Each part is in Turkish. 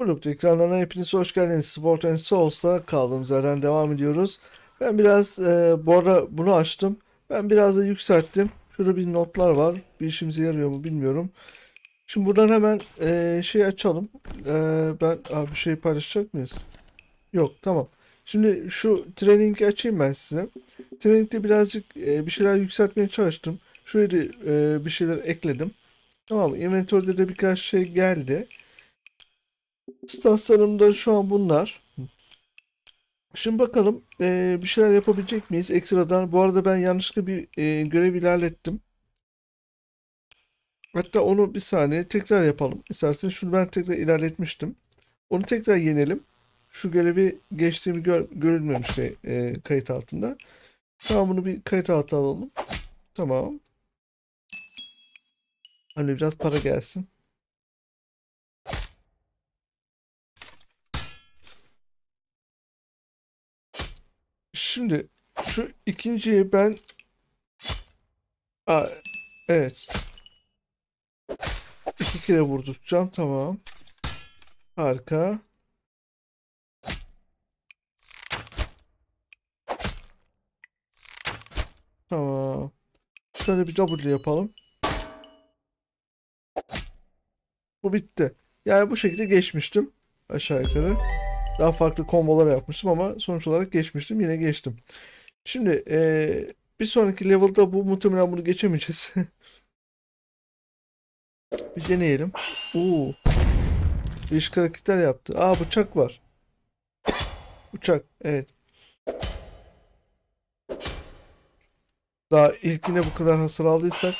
Kulüpte ekranlarına hepiniz hoş geldiniz. Sport and Souls'a kaldığımız yerden devam ediyoruz. Ben biraz e, bu arada bunu açtım. Ben biraz da yükselttim. Şurada bir notlar var. Bir işimize yarıyor mu bilmiyorum. Şimdi buradan hemen e, şey açalım. E, ben abi bir şey paylaşacak mıyız? Yok tamam. Şimdi şu trainingi açayım ben size. Training'de birazcık e, bir şeyler yükseltmeye çalıştım. Şuraya e, bir şeyler ekledim. Tamam inventory'de de birkaç şey geldi. Stanslarımda şu an bunlar. Şimdi bakalım e, bir şeyler yapabilecek miyiz ekstradan? Bu arada ben yanlışlıkla bir e, görev ilerlettim. Hatta onu bir saniye tekrar yapalım. İstersen şunu ben tekrar ilerletmiştim. Onu tekrar yenelim. Şu görevi geçtiğimi gör, görülmemişti şey, e, kayıt altında. Tamam bunu bir kayıt altına alalım. Tamam. Hani biraz para gelsin. Şimdi şu ikinciyi ben Aa, evet. iki kere vurduracağım. Tamam. Harika. Tamam. Şöyle bir double yapalım. Bu bitti. Yani bu şekilde geçmiştim. Aşağı yukarı. Daha farklı kombolar yapmıştım ama sonuç olarak geçmiştim. Yine geçtim. Şimdi ee, bir sonraki level'da bu muhtemelen bunu geçemeyeceğiz. bir deneyelim. Oo. Değişik hareketler yaptı. Aa bıçak var. Bıçak. Evet. Daha ilk yine bu kadar hasar aldıysak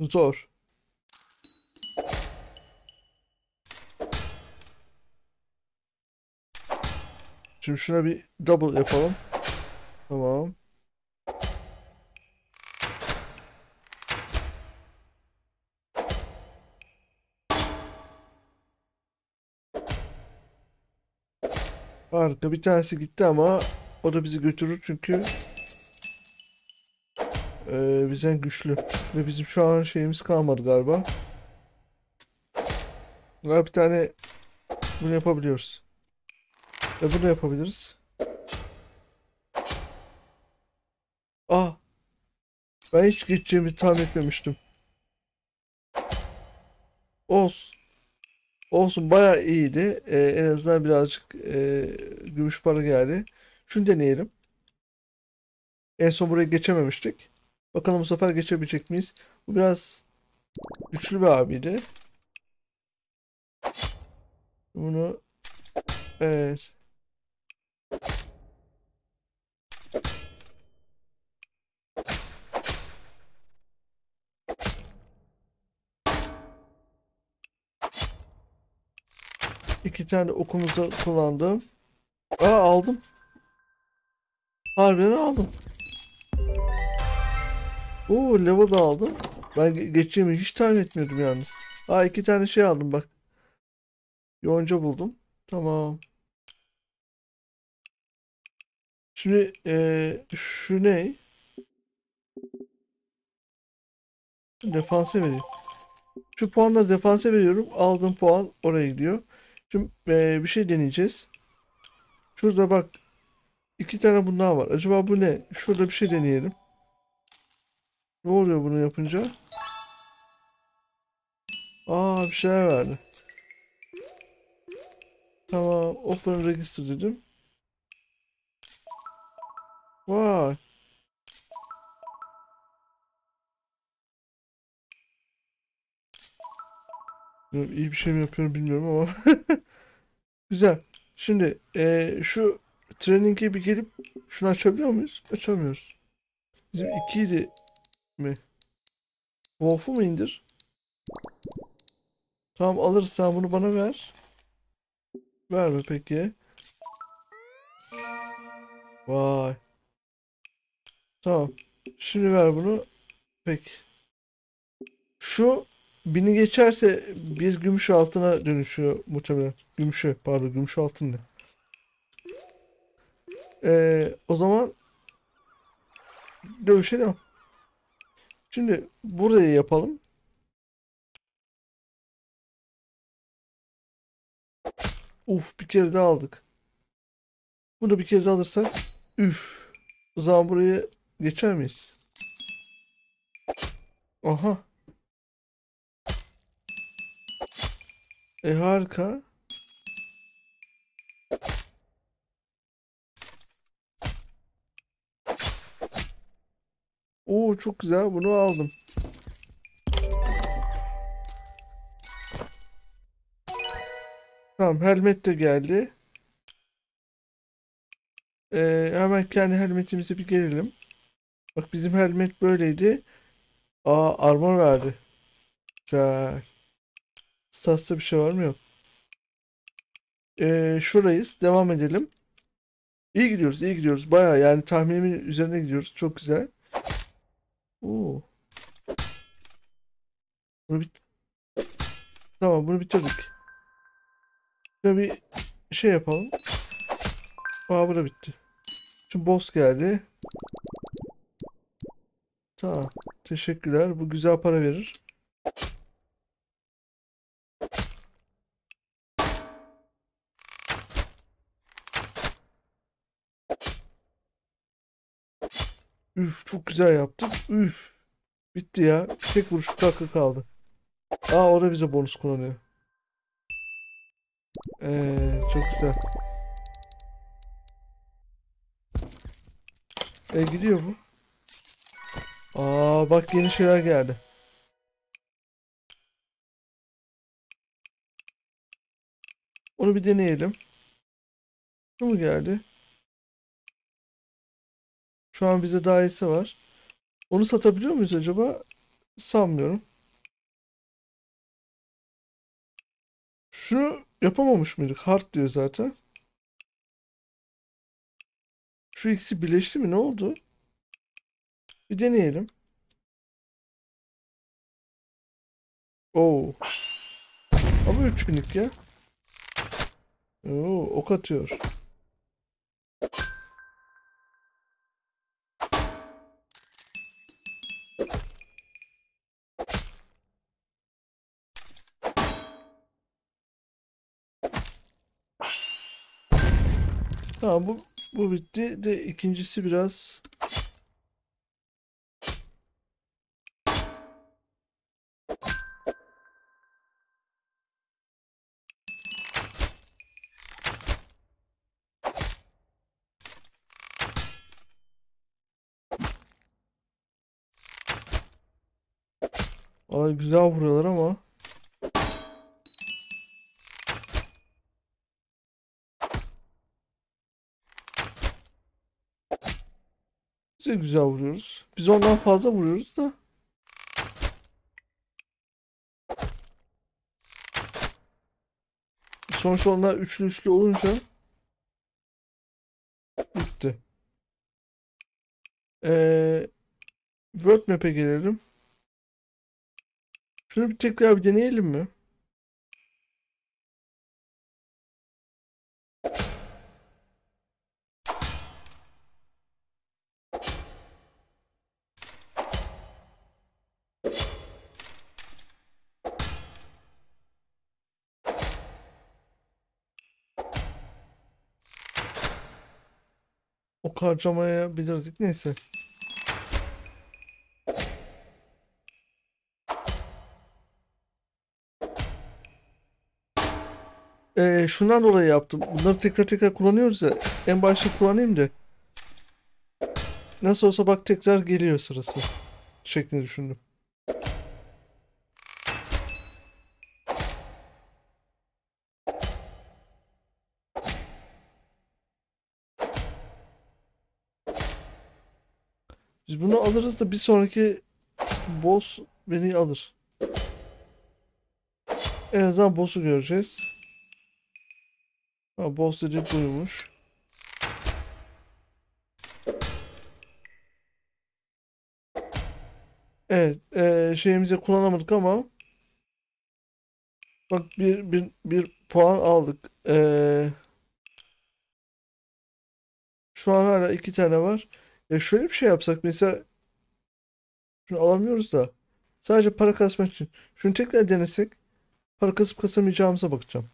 zor. Şimdi şuna bir double yapalım. Tamam. Harika bir tanesi gitti ama o da bizi götürür çünkü e, bizden güçlü ve bizim şu an şeyimiz kalmadı galiba. Galiba bir tane bunu yapabiliyoruz bunu yapabiliriz. Ah. Ben hiç gideceğimi tahmin etmemiştim. Olsun. Olsun baya iyiydi. Ee, en azından birazcık e, gümüş para geldi. Şunu deneyelim. En son buraya geçememiştik. Bakalım bu sefer geçebilecek miyiz? Bu biraz güçlü bir abiydi. Bunu evet. İki tane okumuza kullandım. Aa aldım. Harbiden aldım. Oo level da aldım. Ben ge geçeceğimi hiç tahmin etmiyordum yalnız. Aa iki tane şey aldım bak. Yonca buldum. Tamam. Şimdi e, şu ne? Defansa vereyim. Şu puanları defansa veriyorum. Aldığım puan oraya gidiyor. Şimdi e, bir şey deneyeceğiz. Şurada bak. iki tane bundan var. Acaba bu ne? Şurada bir şey deneyelim. Ne oluyor bunu yapınca? Aa bir şeyler verdi. Tamam. Open Register dedim. Wow. İyi bir şey mi yapıyorum bilmiyorum ama. Güzel. Şimdi e, şu training'e bir gelip şunu açabiliyor muyuz? Açamıyoruz. Bizim ikiydi mi? Wolf'u mu indir? Tamam alırız. alırsan bunu bana ver. Ver mi peki. Vay. Tamam. Şimdi ver bunu. Peki. Şu bini geçerse bir gümüş altına dönüşüyor muhtemelen. Gümüşü pardon gümüş altın ne? Ee, o zaman dövüşelim. Şimdi burayı yapalım. Uf bir kere de aldık. Bunu bir kere daha alırsak üf. O zaman burayı Geçer miyiz? Aha. E harika. Oo çok güzel bunu aldım. Tamam helmet de geldi. Ee, hemen kendi helmetimizi bir gelelim. Bak bizim helmet böyleydi. Aa armor verdi. Güzel. Stats'ta bir şey var mı yok. Ee, şurayız. Devam edelim. İyi gidiyoruz. iyi gidiyoruz. Baya yani tahminimin üzerine gidiyoruz. Çok güzel. Oo. Bunu bit tamam bunu bitirdik. Şöyle bir şey yapalım. Aa bu bitti. Şimdi boss geldi. Tamam. Teşekkürler. Bu güzel para verir. Üf çok güzel yaptık. Üf. Bitti ya. Tek vuruş bir dakika kaldı. Aa orada bize bonus kullanıyor. Ee, çok güzel. E gidiyor mu? Aa bak yeni şeyler geldi. Onu bir deneyelim. Şu mu geldi? Şu an bize dairesi var. Onu satabiliyor muyuz acaba? Sanmıyorum. Şu yapamamış mıydık? Hard diyor zaten. Şu ikisi birleşti mi? Ne oldu? Bir deneyelim. Oo. Ama 3000'lik ya. Oo, ok atıyor. Tamam bu bu bitti de ikincisi biraz Valla güzel vuruyorlar ama. Güzel güzel vuruyoruz. Biz ondan fazla vuruyoruz da. Sonuçta onlar üçlü üçlü olunca bitti. Ee, World Map'e gelelim. Şunu bir tekrar bir deneyelim mi? Ok harcamaya bilirdik. Neyse. e, şundan dolayı yaptım. Bunları tekrar tekrar kullanıyoruz ya. En başta kullanayım da. Nasıl olsa bak tekrar geliyor sırası. Şeklinde düşündüm. Biz bunu alırız da bir sonraki boss beni alır. En azından boss'u göreceğiz. Ha, dedi buymuş. Evet, e, şeyimizi kullanamadık ama bak bir bir bir puan aldık. E, şu an hala iki tane var. Ya şöyle bir şey yapsak mesela şunu alamıyoruz da sadece para kasmak için şunu tekrar denesek para kasıp kasamayacağımıza bakacağım.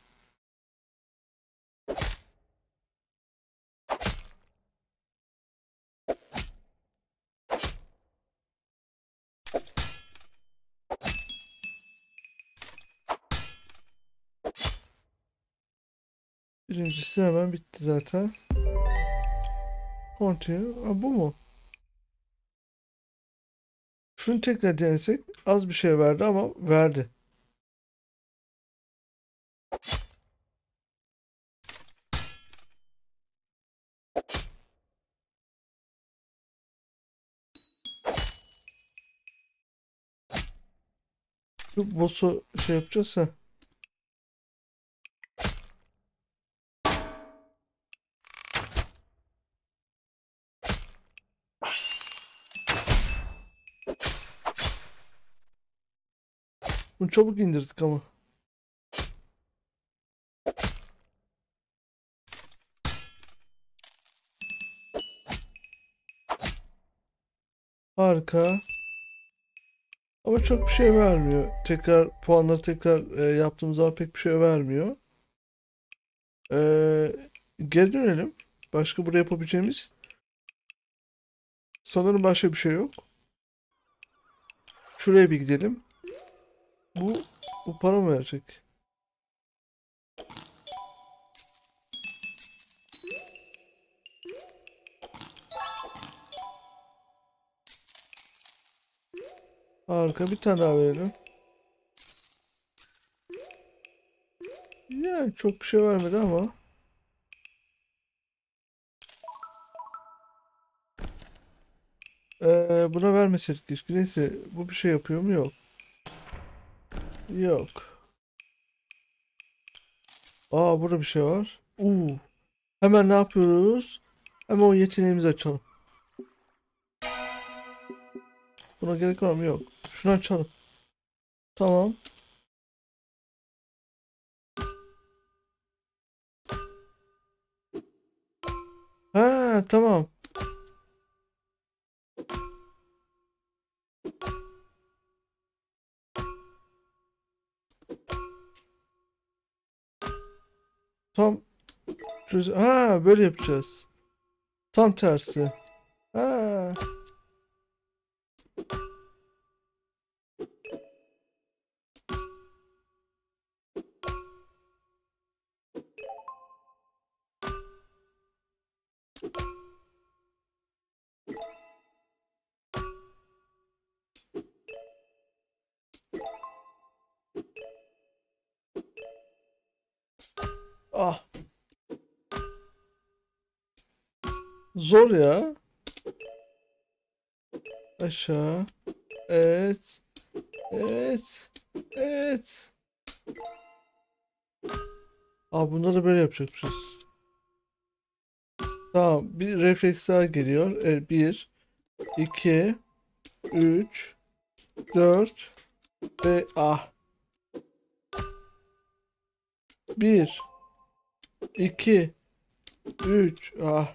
Birincisi hemen bitti zaten. Continue. Ha, bu mu? Şunu tekrar denesek az bir şey verdi ama verdi. Şu boss'u şey yapacağız ha. çabuk indirdik ama. Harika. Ama çok bir şey vermiyor. Tekrar puanları tekrar e, yaptığımız zaman pek bir şey vermiyor. Ee, geri dönelim. Başka burada yapabileceğimiz sanırım başka bir şey yok. Şuraya bir gidelim. Bu, bu para mı verecek? Harika bir tane daha verelim. Yani çok bir şey vermedi ama. Ee, buna vermeseydik. Neyse bu bir şey yapıyor mu? Yok. Yok. Aa burada bir şey var. Uu. Hemen ne yapıyoruz? Hemen o yeteneğimizi açalım. Buna gerek var mı? Yok. Şunu açalım. Tamam. Ha tamam. Tam ha böyle yapacağız. Tam tersi. Ha. zor ya. Aşağı. Evet. Evet. Evet. Aa bunları böyle yapacakmışız. Tamam. Bir refleks daha geliyor. Evet, bir. iki, Üç. Dört. Ve ah. Bir. iki, Üç. Ah.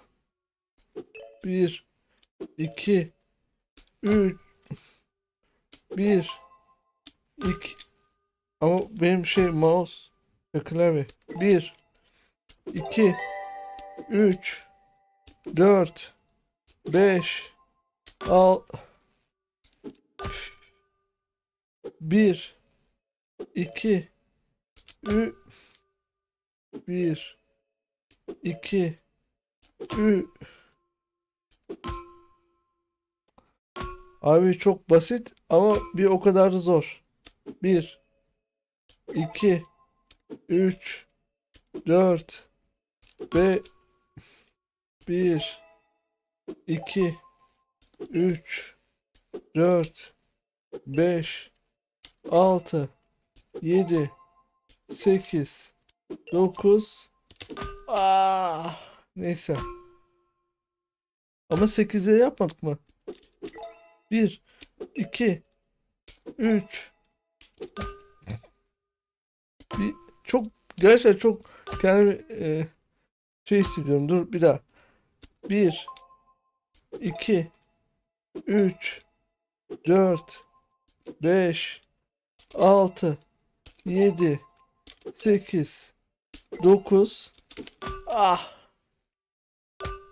Bir, iki, üç, bir, iki. Ama benim şey mouse ve klavye. Bir, iki, üç, dört, beş, al. Bir, iki, üç, bir, iki, üç. Abi çok basit ama bir o kadar zor. 1 2 3 4 ve 1 2 3 4 5 6 7 8 9 Ah neyse ama 8'e yapmadık mı? 1 2 3 bir, çok gerçekten çok kendimi e, şey hissediyorum. Dur bir daha. 1 2 3 4 5 6 7 8 9 Ah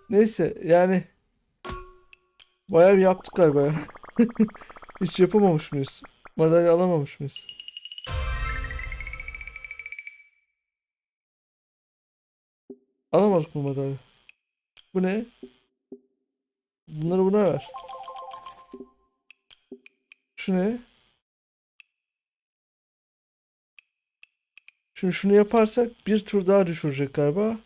Neyse yani Bayağı bir yaptık galiba Hiç yapamamış mıyız? Madalya alamamış mıyız? Alamadık mı madalya? Bu ne? Bunları buna ver. Şu ne? Şimdi şunu yaparsak bir tur daha düşürecek galiba.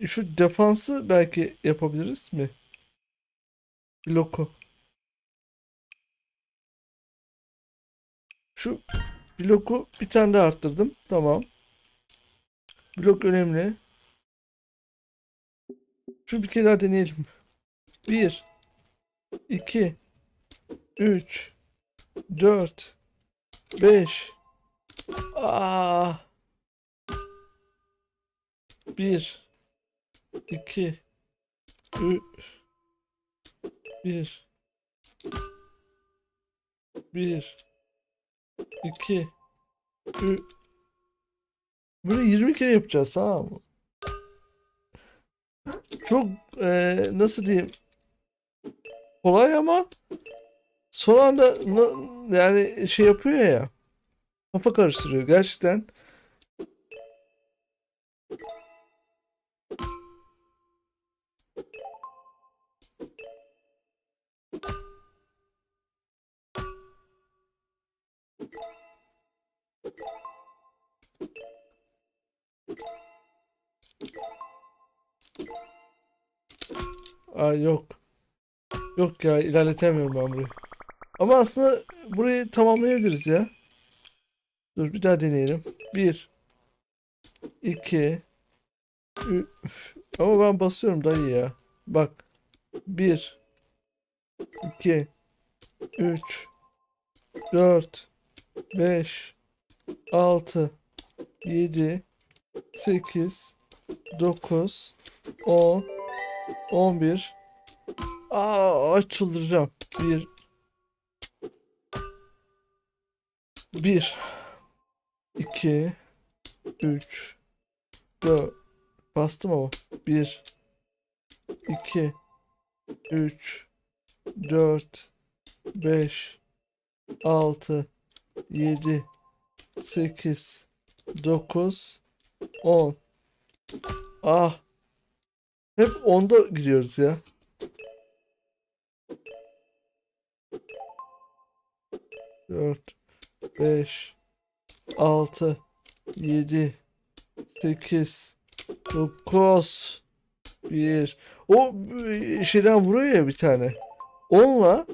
E, şu defansı belki yapabiliriz mi? Bloko. Şu bloku bir tane daha arttırdım. Tamam. Blok önemli. Şu bir kere daha deneyelim. 1 2 3 4 5 Aa. 1 2 3 bir. Bir. İki. Üç. Bunu 20 kere yapacağız tamam mı? Çok ee, nasıl diyeyim? Kolay ama son anda yani şey yapıyor ya. Kafa karıştırıyor gerçekten. Aa yok. Yok ya ilerletemiyorum ben burayı. Ama aslında burayı tamamlayabiliriz ya. Dur bir daha deneyelim. Bir. iki, Üç. Ama ben basıyorum dayı ya. Bak. Bir. iki, Üç. Dört. Beş. Altı. Yedi. Sekiz. 9 10 11 Aa çıldıracağım. 1 1 2 3 4 Bastım ama. 1 2 3 4 5 6 7 8 9 10 Ah. Hep onda gidiyoruz ya. Dört, beş, altı, yedi, sekiz, dokuz, bir. O şeyden vuruyor ya bir tane. Onunla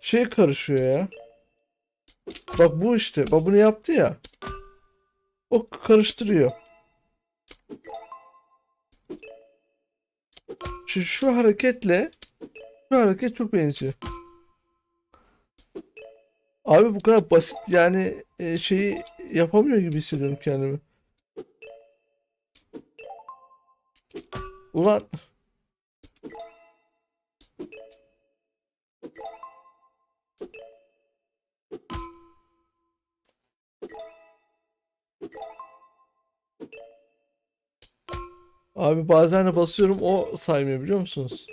şey karışıyor ya. Bak bu işte. Bak bunu yaptı ya. O karıştırıyor. Şu, şu hareketle şu hareket çok benziyor. Abi bu kadar basit yani e, şeyi yapamıyor gibi hissediyorum kendimi. Ulan Abi bazen de basıyorum o saymıyor biliyor musunuz?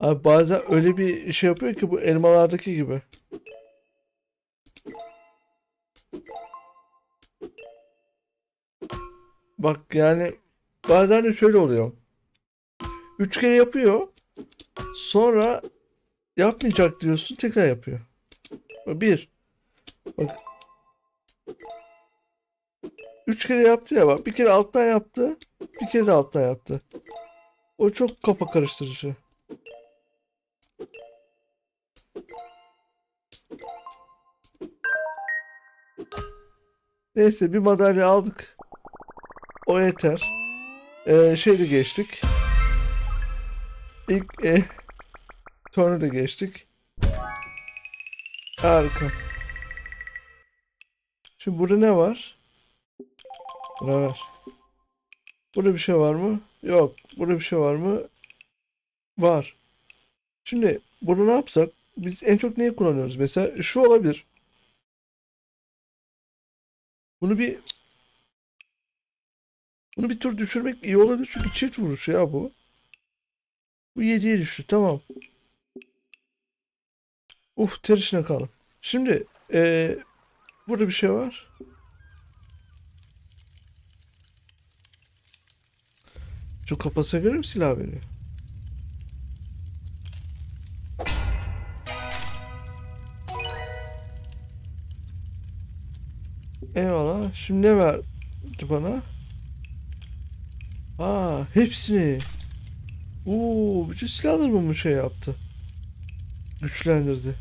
Abi bazen öyle bir şey yapıyor ki bu elmalardaki gibi. Bak yani bazen de şöyle oluyor. Üç kere yapıyor. Sonra yapmayacak diyorsun tekrar yapıyor. Bir. Bak. Üç kere yaptı ya bak. Bir kere alttan yaptı. Bir kere de alttan yaptı. O çok kafa karıştırıcı. Neyse bir madalya aldık. O yeter. Ee, şeyi geçtik. İlk e, sonra da geçtik. Harika. Şimdi burada ne var? Ne var? Burada bir şey var mı? Yok. Burada bir şey var mı? Var. Şimdi burada ne yapsak? Biz en çok neyi kullanıyoruz? Mesela şu olabilir. Bunu bir bunu bir tur düşürmek iyi olabilir çünkü çift vuruş ya bu. Bu 7'ye düştü. Tamam. Uf ter içine kaldım. Şimdi ee, burada bir şey var. Şu kafasına göre mi silah veriyor? Eyvallah. Şimdi ne verdi bana? Aa hepsini. Oo, bütün silahlar mı şey yaptı? Güçlendirdi.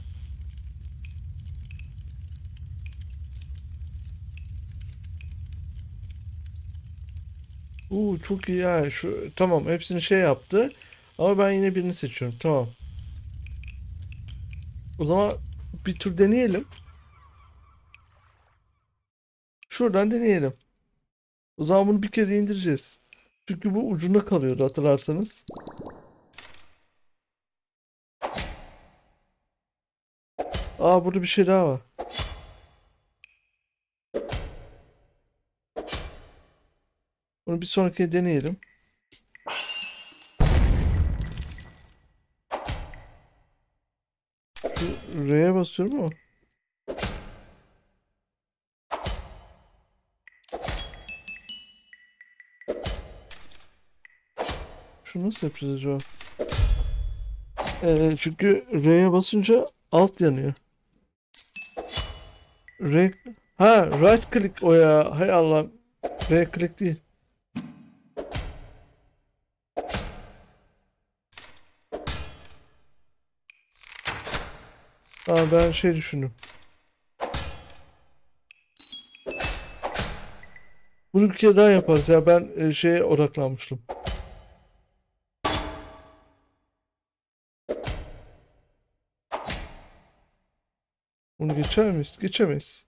Oo, çok iyi ya. Şu tamam hepsini şey yaptı. Ama ben yine birini seçiyorum. Tamam. O zaman bir tur deneyelim. Şuradan deneyelim. O zaman bunu bir kere indireceğiz. Çünkü bu ucunda kalıyordu hatırlarsanız. Aa burada bir şey daha var. Bunu bir sonraki deneyelim. R'ye basıyorum mu? Şunu nasıl yapacağız acaba? Ee, çünkü R'ye basınca alt yanıyor. R... Ha right click o ya. Hay Allah. R click değil. Aa, ben şey düşündüm. Bunu bir kere daha yaparız ya ben e, şeye odaklanmıştım. Bunu geçer miyiz? Geçemeyiz.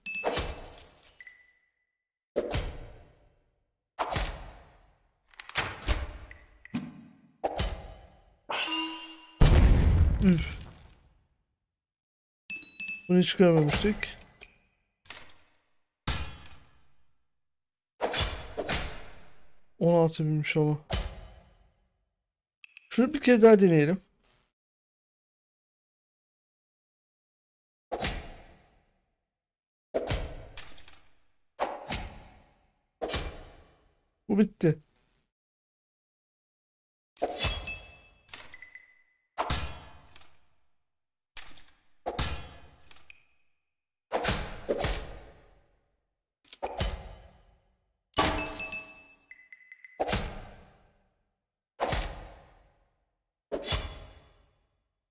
Üf. Bunu hiç görmemiştik. On altı binmiş ama. Şunu bir kere daha deneyelim. Bu bitti.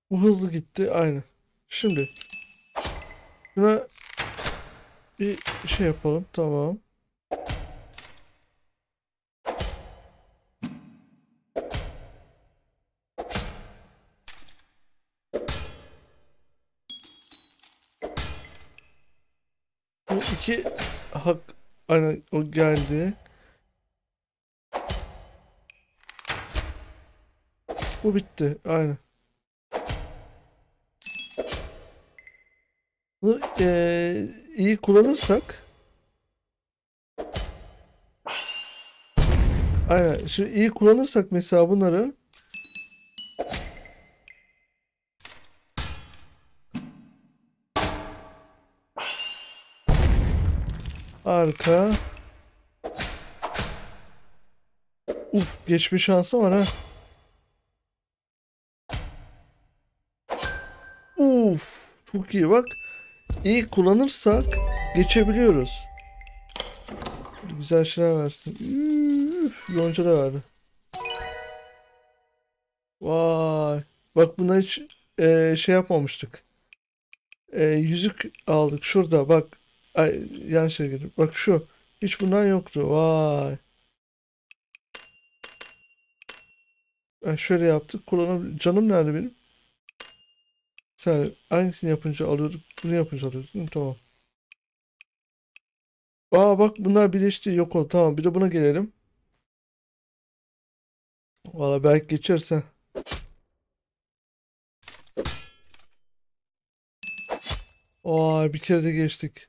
Bu hızlı gitti. Aynı. Şimdi buna bir şey yapalım. Tamam. ki hak hani o geldi. Bu bitti. Aynen. Bunu e, iyi kullanırsak Aynen. Şimdi iyi kullanırsak mesela bunları Arka. Uf geçme şansı var ha. Uf çok iyi bak. İyi kullanırsak geçebiliyoruz. Güzel şeyler versin. Üf, yonca da verdi. Vay. Bak buna hiç e, şey yapmamıştık. E, yüzük aldık şurada bak. Ay yanlış yere girdim. Bak şu. Hiç bundan yoktu. Vay. Yani şöyle yaptık. Kullanabilir. Canım nerede benim? Sen hangisini yapınca alıyorduk? Bunu yapınca alıyorduk. Değil Tamam. Aa bak bunlar birleşti. Yok oldu. Tamam. Bir de buna gelelim. Valla belki geçerse. Ay bir kere de geçtik.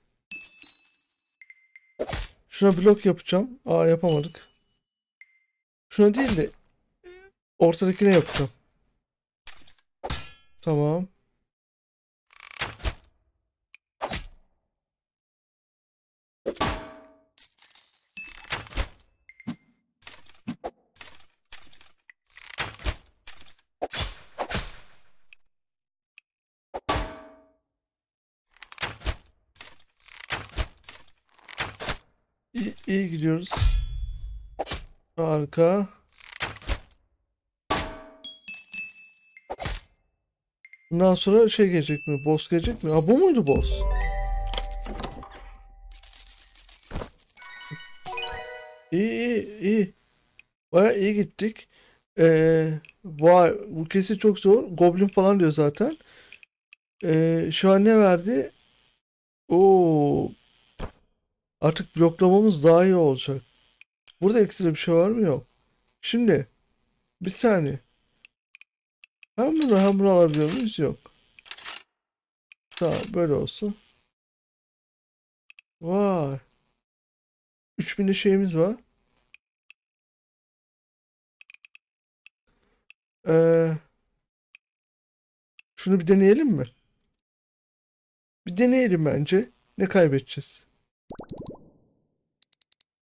Şuna blok yapacağım. Aa yapamadık. Şuna değil de ortadakine yapacağım. Tamam. İyi, iyi gidiyoruz. Arka. Bundan sonra şey gelecek mi? Boss gelecek mi? Ha bu muydu boss? İyi iyi iyi. Baya iyi gittik. Ee, vay bu kesin çok zor. Goblin falan diyor zaten. Ee, şu an ne verdi? Oo Artık bloklamamız daha iyi olacak. Burada ekstra bir şey var mı? Yok. Şimdi bir saniye. Hem bunu hem bunu alabiliyor muyuz? Yok. Tamam böyle olsun. Vay. 3000'de şeyimiz var. Ee, şunu bir deneyelim mi? Bir deneyelim bence. Ne kaybedeceğiz?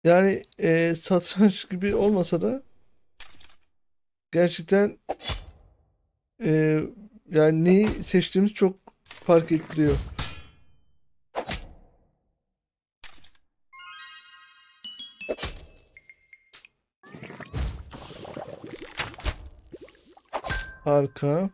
Yani e, satranç gibi olmasa da gerçekten e, yani neyi seçtiğimiz çok fark ettiriyor. Harika.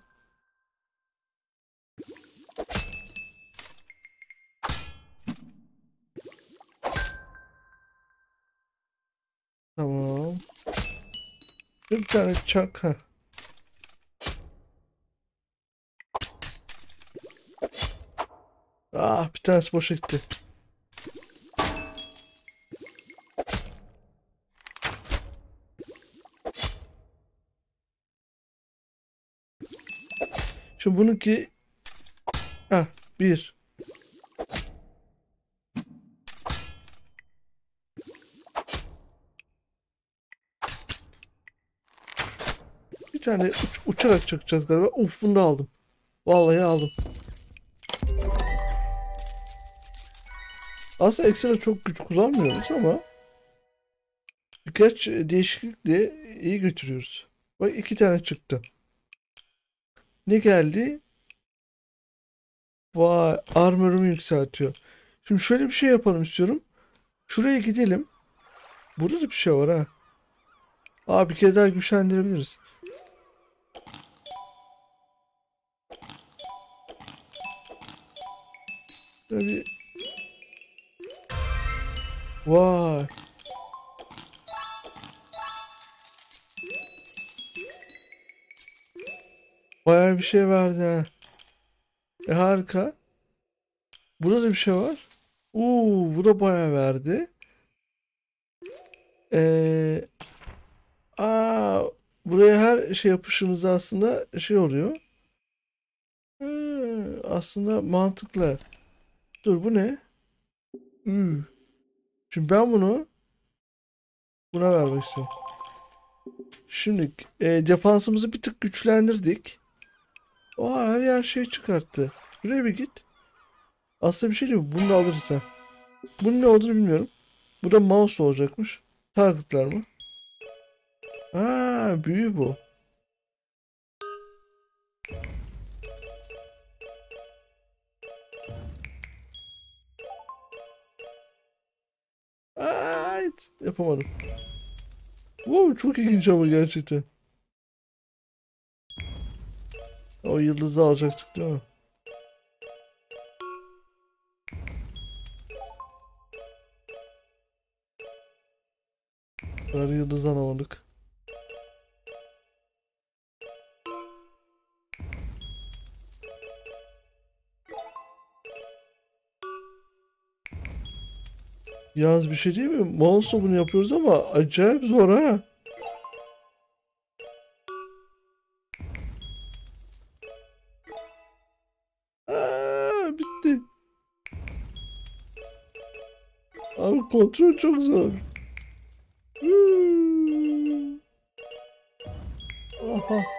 Bir tane çak. ha. Ah bir tanesi boşa gitti. Şimdi bununki... Heh, bir. tane uç, uçarak çıkacağız galiba. Uf bunu da aldım. Vallahi aldım. Aslında ekstra çok güç kullanmıyoruz ama birkaç değişiklikle iyi götürüyoruz. Bak iki tane çıktı. Ne geldi? Vay armorumu yükseltiyor. Şimdi şöyle bir şey yapalım istiyorum. Şuraya gidelim. Burada da bir şey var ha. Aa bir kere daha güçlendirebiliriz. Tabi. Vay. Bayağı bir şey verdi ha. E harika. Burada da bir şey var. Uuu bu da bayağı verdi. Eee Aa, buraya her şey yapışımız aslında şey oluyor. Ha, aslında mantıklı. Dur bu ne? Üü. Hmm. Şimdi ben bunu buna vermek istiyorum. Şimdi e, defansımızı bir tık güçlendirdik. O her yer şey çıkarttı. Şuraya bir git. Aslında bir şey değil mi? Bunu da alırız ha. Bunun ne olduğunu bilmiyorum. Bu da mouse olacakmış. Targetlar mı? Ha büyü bu. Evet. Yapamadım. Wow, çok ilginç ama gerçekten. O yıldızı alacaktık değil mi? Ver yıldız alamadık. Yalnız bir şey değil mi? Monster bunu yapıyoruz ama acayip zor ha. bitti. Abi kontrol çok zor. Hmm. Aha.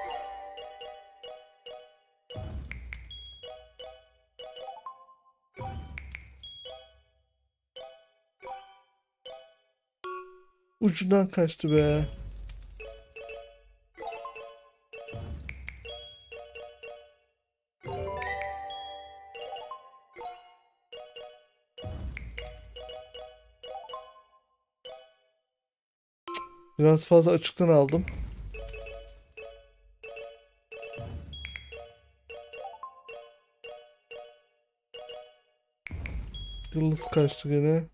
Ucundan kaçtı be. Biraz fazla açıktan aldım. Yıldız kaçtı gene.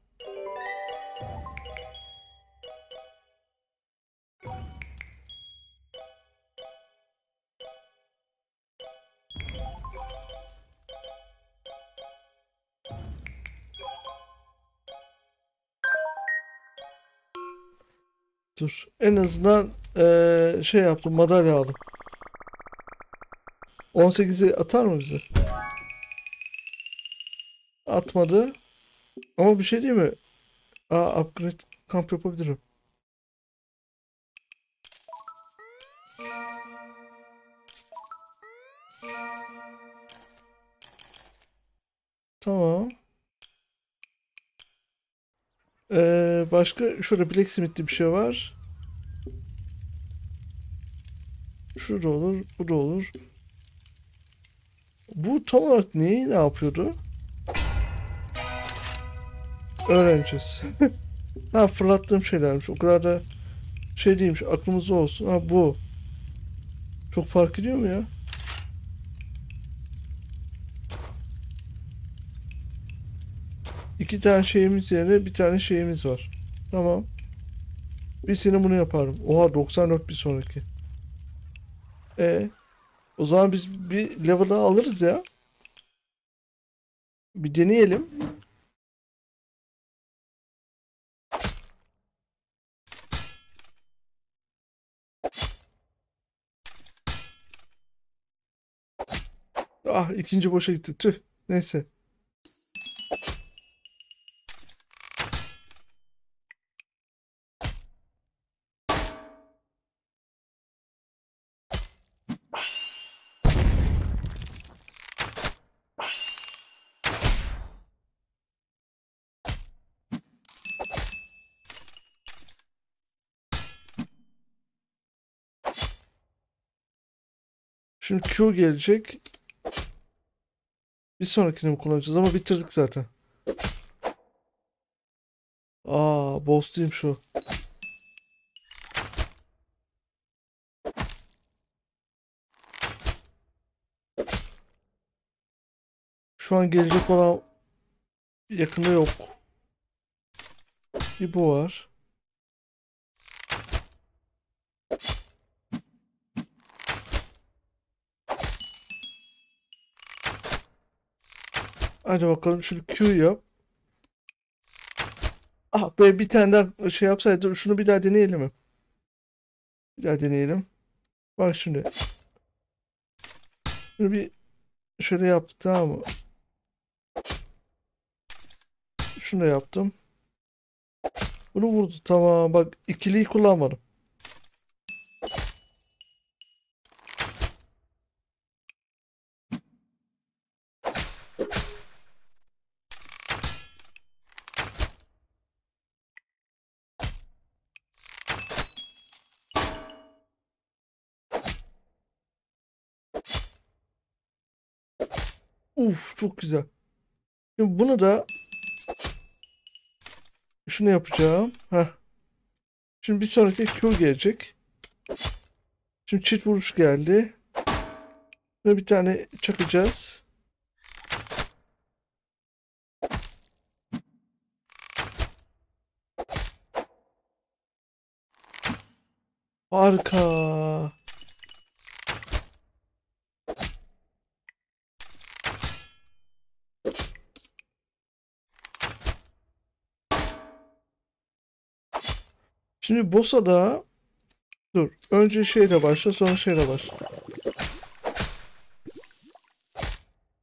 Dur. En azından ee, şey yaptım. Madalya aldım. 18'i atar mı bize? Atmadı. Ama bir şey değil mi? Aa upgrade kamp yapabilirim. Başka şurada blacksmith'li bir şey var. Şurada olur, burada olur. Bu tam olarak neyi ne yapıyordu? Öğreneceğiz. ha fırlattığım şeylermiş. O kadar da şey değilmiş. Aklımızda olsun. Ha bu. Çok fark ediyor mu ya? İki tane şeyimiz yerine bir tane şeyimiz var. Tamam. Bir sene bunu yaparım. Oha 94 bir sonraki. E o zaman biz bir level daha alırız ya. Bir deneyelim. Ah ikinci boşa gitti. Tüh. Neyse. Şimdi Q gelecek. Bir sonrakini mi kullanacağız ama bitirdik zaten. Aa, boss'luyum şu. Şu an gelecek olan yakında yok. Bir bu var. Hadi bakalım şunu Q yap. Ah be bir tane daha şey yapsaydım şunu bir daha deneyelim mi? Bir daha deneyelim. Bak şimdi. Şunu bir şöyle yaptım tamam mı? Şunu da yaptım. Bunu vurdu tamam bak ikiliyi kullanmadım. Uf çok güzel. Şimdi bunu da şunu yapacağım. Heh. Şimdi bir sonraki Q gelecek. Şimdi çift vuruş geldi. Ve bir tane çakacağız. Harika. Şimdi Bosa'da dur. Önce şeyle başla sonra şeyle baş.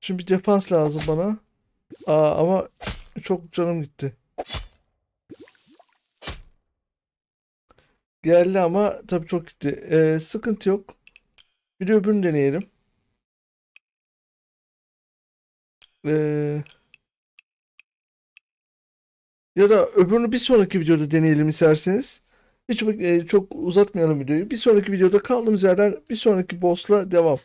Şimdi bir defans lazım bana. Aa, ama çok canım gitti. Geldi ama tabii çok gitti. Ee, sıkıntı yok. Bir de öbürünü deneyelim. Ee, ya da öbürünü bir sonraki videoda deneyelim isterseniz. Hiç e, çok uzatmayalım videoyu. Bir sonraki videoda kaldığımız yerden bir sonraki boss'la devam.